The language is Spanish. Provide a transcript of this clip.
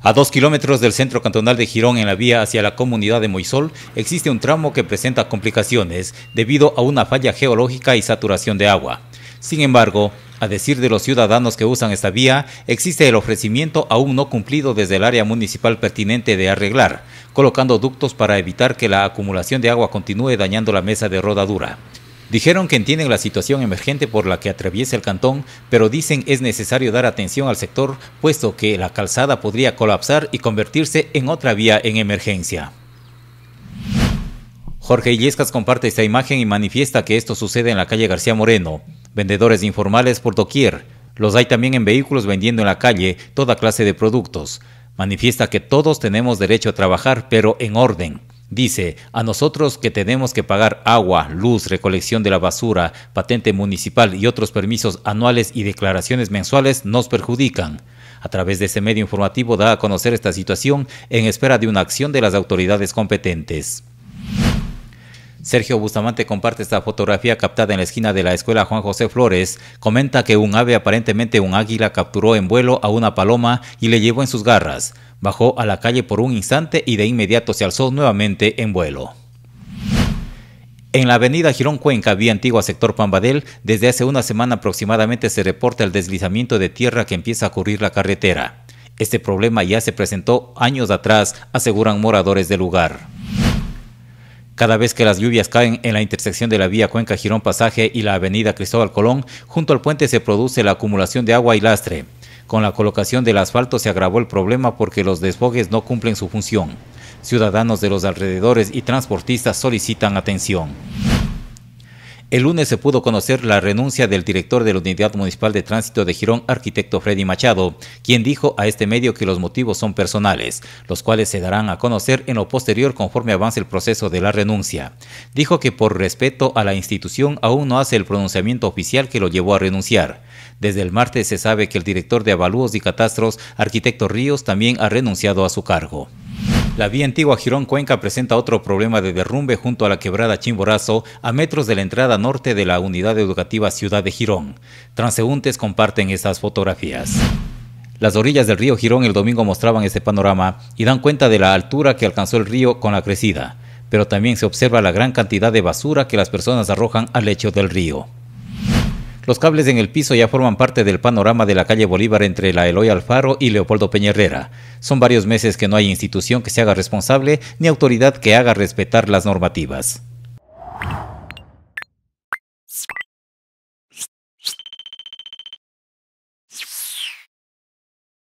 A dos kilómetros del centro cantonal de Girón, en la vía hacia la comunidad de Moisol, existe un tramo que presenta complicaciones debido a una falla geológica y saturación de agua. Sin embargo, a decir de los ciudadanos que usan esta vía, existe el ofrecimiento aún no cumplido desde el área municipal pertinente de arreglar, colocando ductos para evitar que la acumulación de agua continúe dañando la mesa de rodadura. Dijeron que entienden la situación emergente por la que atraviesa el cantón, pero dicen es necesario dar atención al sector, puesto que la calzada podría colapsar y convertirse en otra vía en emergencia. Jorge Illescas comparte esta imagen y manifiesta que esto sucede en la calle García Moreno. Vendedores informales por doquier. Los hay también en vehículos vendiendo en la calle toda clase de productos. Manifiesta que todos tenemos derecho a trabajar, pero en orden. Dice, a nosotros que tenemos que pagar agua, luz, recolección de la basura, patente municipal y otros permisos anuales y declaraciones mensuales nos perjudican. A través de ese medio informativo da a conocer esta situación en espera de una acción de las autoridades competentes. Sergio Bustamante comparte esta fotografía captada en la esquina de la escuela Juan José Flores. Comenta que un ave, aparentemente un águila, capturó en vuelo a una paloma y le llevó en sus garras. Bajó a la calle por un instante y de inmediato se alzó nuevamente en vuelo. En la avenida Girón Cuenca, vía antigua sector Pambadel, desde hace una semana aproximadamente se reporta el deslizamiento de tierra que empieza a cubrir la carretera. Este problema ya se presentó años atrás, aseguran moradores del lugar. Cada vez que las lluvias caen en la intersección de la vía Cuenca Girón Pasaje y la avenida Cristóbal Colón, junto al puente se produce la acumulación de agua y lastre. Con la colocación del asfalto se agravó el problema porque los desbogues no cumplen su función. Ciudadanos de los alrededores y transportistas solicitan atención. El lunes se pudo conocer la renuncia del director de la Unidad Municipal de Tránsito de Girón, arquitecto Freddy Machado, quien dijo a este medio que los motivos son personales, los cuales se darán a conocer en lo posterior conforme avance el proceso de la renuncia. Dijo que por respeto a la institución aún no hace el pronunciamiento oficial que lo llevó a renunciar. Desde el martes se sabe que el director de Avalúos y Catastros, arquitecto Ríos, también ha renunciado a su cargo. La vía antigua Girón Cuenca presenta otro problema de derrumbe junto a la quebrada Chimborazo, a metros de la entrada norte de la unidad educativa Ciudad de Girón. Transeúntes comparten estas fotografías. Las orillas del río Girón el domingo mostraban este panorama y dan cuenta de la altura que alcanzó el río con la crecida, pero también se observa la gran cantidad de basura que las personas arrojan al lecho del río. Los cables en el piso ya forman parte del panorama de la calle Bolívar entre la Eloy Alfaro y Leopoldo Peñerrera. Son varios meses que no hay institución que se haga responsable ni autoridad que haga respetar las normativas.